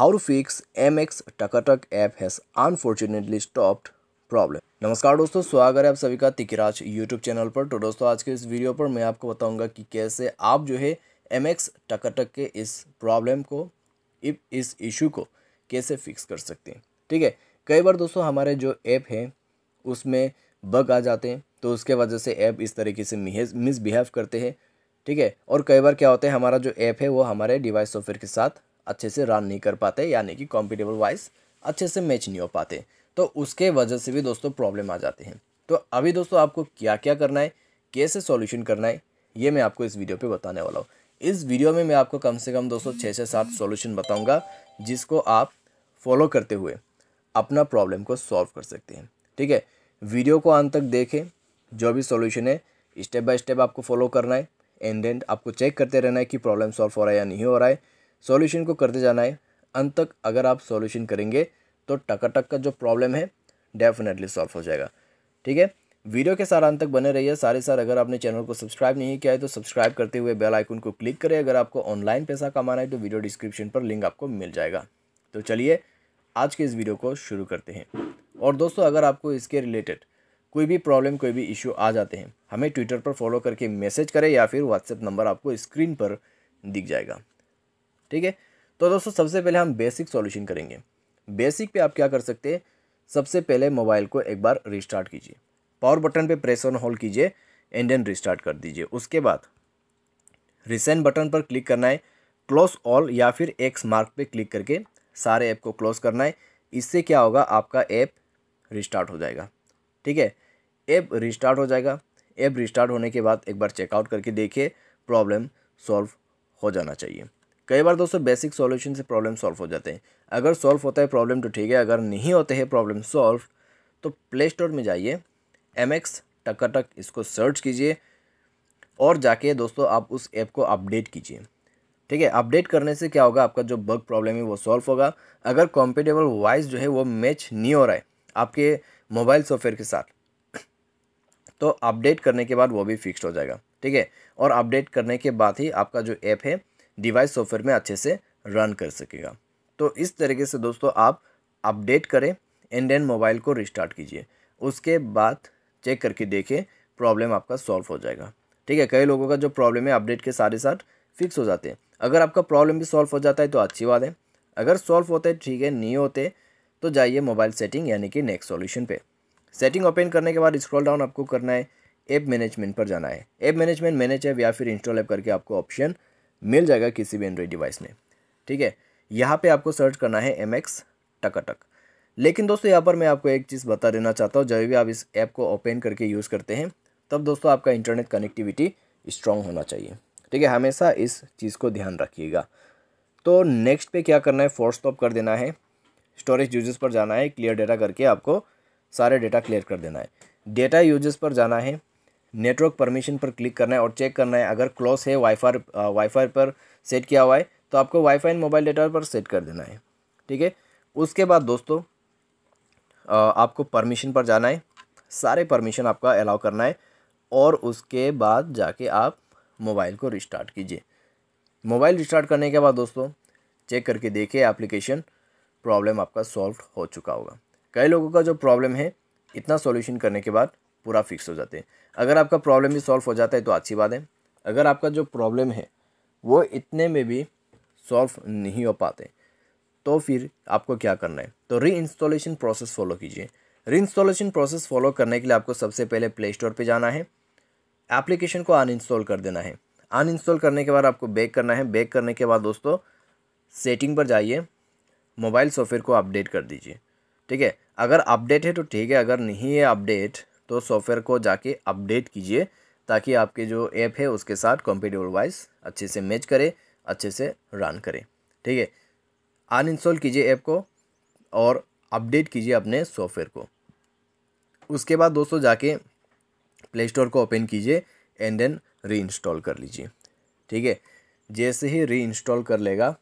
how to fix M X Takatak app has unfortunately stopped problem नमस्कार दोस्तों स्वागत है आप सभी का तिकराज यूट्यूब चैनल पर तो दोस्तों आज के इस वीडियो पर मैं आपको बताऊंगा कि कैसे आप जो है एम एक्स टकाटक के इस प्रॉब्लम को इस इशू को कैसे फिक्स कर सकते हैं ठीक है कई बार दोस्तों हमारे जो ऐप है उसमें बग आ जाते हैं तो उसके वजह से ऐप इस तरीके से मिसबिहेव करते हैं ठीक है और कई बार क्या होता है हमारा जो ऐप है वो हमारे डिवाइस सॉफ्टवेयर के साथ अच्छे से रन नहीं कर पाते यानी कि कॉम्पिटेबल वाइज अच्छे से मैच नहीं हो पाते तो उसके वजह से भी दोस्तों प्रॉब्लम आ जाते हैं तो अभी दोस्तों आपको क्या क्या करना है कैसे सॉल्यूशन करना है ये मैं आपको इस वीडियो पे बताने वाला हूँ इस वीडियो में मैं आपको कम से कम दोस्तों छः से सात सॉल्यूशन बताऊंगा जिसको आप फॉलो करते हुए अपना प्रॉब्लम को सॉल्व कर सकते हैं ठीक है वीडियो को अंत तक देखें जो भी सॉल्यूशन है स्टेप बाय स्टेप आपको फॉलो करना है एंड एंड आपको चेक करते रहना है कि प्रॉब्लम सॉल्व हो रहा है या नहीं हो रहा है सॉल्यूशन को करते जाना है अंत तक अगर आप सॉल्यूशन करेंगे तो टकाटक का जो प्रॉब्लम है डेफिनेटली सॉल्व हो जाएगा ठीक है वीडियो के साथ अंत तक बने रहिए सारे साथ अगर आपने चैनल को सब्सक्राइब नहीं किया है तो सब्सक्राइब करते हुए बेल आइकन को क्लिक करें अगर आपको ऑनलाइन पैसा कमाना है तो वीडियो डिस्क्रिप्शन पर लिंक आपको मिल जाएगा तो चलिए आज के इस वीडियो को शुरू करते हैं और दोस्तों अगर आपको इसके रिलेटेड कोई भी प्रॉब्लम कोई भी इश्यू आ जाते हैं हमें ट्विटर पर फॉलो करके मैसेज करें या फिर व्हाट्सएप नंबर आपको स्क्रीन पर दिख जाएगा ठीक है तो दोस्तों सबसे पहले हम बेसिक सॉल्यूशन करेंगे बेसिक पे आप क्या कर सकते हैं सबसे पहले मोबाइल को एक बार रिस्टार्ट कीजिए पावर बटन पे प्रेस ऑन होल्ड कीजिए इंडियन रिस्टार्ट कर दीजिए उसके बाद रिसेंट बटन पर क्लिक करना है क्लोज ऑल या फिर एक्स मार्क पे क्लिक करके सारे ऐप को क्लोज करना है इससे क्या होगा आपका ऐप रिस्टार्ट हो जाएगा ठीक है ऐप रिस्टार्ट हो जाएगा ऐप रिस्टार्ट होने के बाद एक बार चेकआउट करके देखिए प्रॉब्लम सॉल्व हो जाना चाहिए कई बार दोस्तों बेसिक सॉल्यूशन से प्रॉब्लम सॉल्व हो जाते हैं अगर सॉल्व होता है प्रॉब्लम तो ठीक है अगर नहीं होते हैं प्रॉब्लम सॉल्व तो प्ले स्टोर में जाइए एम एक्स टकाटक इसको सर्च कीजिए और जाके दोस्तों आप उस ऐप को अपडेट कीजिए ठीक है अपडेट करने से क्या होगा आपका जो बग प्रॉब्लम है वो सॉल्व होगा अगर कॉम्पिटेबल वाइज जो है वो मैच नहीं हो रहा है आपके मोबाइल सॉफ्टवेयर के साथ तो अपडेट करने के बाद वो भी फिक्स्ड हो जाएगा ठीक है और अपडेट करने के बाद ही आपका जो ऐप है डिवाइस सॉफ्टवेयर में अच्छे से रन कर सकेगा तो इस तरीके से दोस्तों आप अपडेट करें एंड एंड मोबाइल को रिस्टार्ट कीजिए उसके बाद चेक करके देखें प्रॉब्लम आपका सॉल्व हो जाएगा ठीक है कई लोगों का जो प्रॉब्लम है अपडेट के सारे साथ फिक्स हो जाते हैं अगर आपका प्रॉब्लम भी सॉल्व हो जाता है तो अच्छी बात है अगर सॉल्व होता है ठीक है नहीं होते तो जाइए मोबाइल सेटिंग यानी कि नेक्स्ट सॉल्यूशन पे सेटिंग ओपन करने के बाद स्क्रॉल डाउन आपको करना है ऐप मैनेजमेंट पर जाना है ऐप मैनेजमेंट मैनेज ऐप या फिर इंस्टॉल ऐप करके आपको ऑप्शन मिल जाएगा किसी भी एंड्रॉयड डिवाइस में ठीक है यहाँ पे आपको सर्च करना है एम एक्स टकाटक लेकिन दोस्तों यहाँ पर मैं आपको एक चीज़ बता देना चाहता हूँ जब भी आप इस ऐप को ओपन करके यूज़ करते हैं तब दोस्तों आपका इंटरनेट कनेक्टिविटी स्ट्रॉन्ग होना चाहिए ठीक है हमेशा इस चीज़ को ध्यान रखिएगा तो नेक्स्ट पे क्या करना है फोर्स तो स्टॉप कर देना है स्टोरेज यूजेस पर जाना है क्लियर डेटा करके आपको सारे डेटा क्लियर कर देना है डेटा यूजेस पर जाना है नेटवर्क परमिशन पर क्लिक करना है और चेक करना है अगर क्लोज है वाईफाई वाईफाई पर सेट किया हुआ है तो आपको वाईफाई एंड मोबाइल डेटा पर सेट कर देना है ठीक है उसके बाद दोस्तों आपको परमिशन पर जाना है सारे परमिशन आपका अलाउ करना है और उसके बाद जाके आप मोबाइल को रिस्टार्ट कीजिए मोबाइल रिस्टार्ट करने के बाद दोस्तों चेक करके देखिए एप्लीकेशन प्रॉब्लम आपका सॉल्व हो चुका होगा कई लोगों का जो प्रॉब्लम है इतना सॉल्यूशन करने के बाद पूरा फिक्स हो जाते हैं अगर आपका प्रॉब्लम भी सॉल्व हो जाता है तो अच्छी बात है अगर आपका जो प्रॉब्लम है वो इतने में भी सॉल्व नहीं हो पाते तो फिर आपको क्या करना है तो री इंस्टॉलेशन प्रोसेस फॉलो कीजिए री इंस्टॉलेशन प्रोसेस फॉलो करने के लिए आपको सबसे पहले प्ले स्टोर पर जाना है एप्लीकेशन को अनइंस्टॉल कर देना है अनइंस्टॉल करने के बाद आपको बैक करना है बैक करने के बाद दोस्तों सेटिंग पर जाइए मोबाइल सॉफ्टवेयर को अपडेट कर दीजिए ठीक है अगर अपडेट है तो ठीक है अगर नहीं है अपडेट तो सॉफ्टवेयर को जाके अपडेट कीजिए ताकि आपके जो ऐप है उसके साथ कॉम्पिटेबल वाइज अच्छे से मैच करे अच्छे से रन करे ठीक है अनइंस्टॉल कीजिए ऐप को और अपडेट कीजिए अपने सॉफ्टवेयर को उसके बाद दोस्तों जाके प्ले स्टोर को ओपन कीजिए एंड देन री इंस्टॉल कर लीजिए ठीक है जैसे ही री इंस्टॉल कर लेगा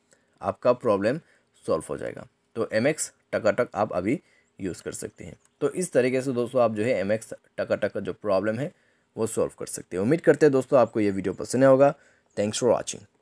आपका प्रॉब्लम सॉल्व हो जाएगा तो एम एक्स टकाटक आप अभी यूज़ कर सकते हैं तो इस तरीके से दोस्तों आप जो है एम एक्स टका टका जो प्रॉब्लम है वो सॉल्व कर सकते हैं उम्मीद करते हैं दोस्तों आपको ये वीडियो पसंद होगा थैंक्स फॉर वॉचिंग